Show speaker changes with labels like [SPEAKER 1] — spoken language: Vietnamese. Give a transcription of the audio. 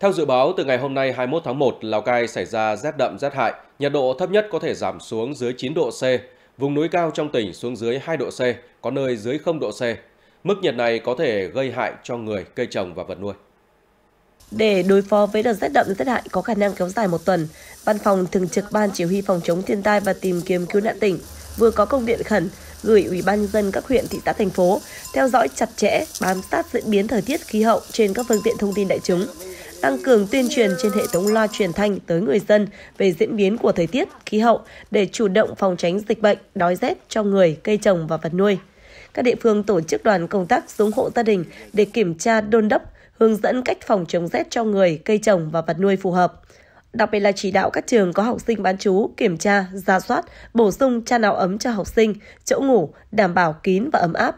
[SPEAKER 1] Theo dự báo, từ ngày hôm nay 21 tháng 1, Lào Cai xảy ra rét đậm rét hại, nhiệt độ thấp nhất có thể giảm xuống dưới 9 độ C, vùng núi cao trong tỉnh xuống dưới 2 độ C, có nơi dưới 0 độ C. Mức nhiệt này có thể gây hại cho người, cây trồng và vật nuôi.
[SPEAKER 2] Để đối phó với đợt rét đậm rét hại có khả năng kéo dài một tuần, Văn phòng Thường trực Ban Chỉ huy Phòng chống thiên tai và tìm kiếm cứu nạn tỉnh vừa có công điện khẩn gửi Ủy ban nhân dân các huyện, thị xã, thành phố theo dõi chặt chẽ, bám sát diễn biến thời tiết khí hậu trên các phương tiện thông tin đại chúng, tăng cường tuyên truyền trên hệ thống loa truyền thanh tới người dân về diễn biến của thời tiết, khí hậu để chủ động phòng tránh dịch bệnh, đói rét cho người, cây trồng và vật nuôi. Các địa phương tổ chức đoàn công tác xuống hộ gia đình để kiểm tra đôn đốc, hướng dẫn cách phòng chống rét cho người, cây trồng và vật nuôi phù hợp. Đặc biệt là chỉ đạo các trường có học sinh bán chú kiểm tra, ra soát, bổ sung chăn áo ấm cho học sinh, chỗ ngủ, đảm bảo kín và ấm áp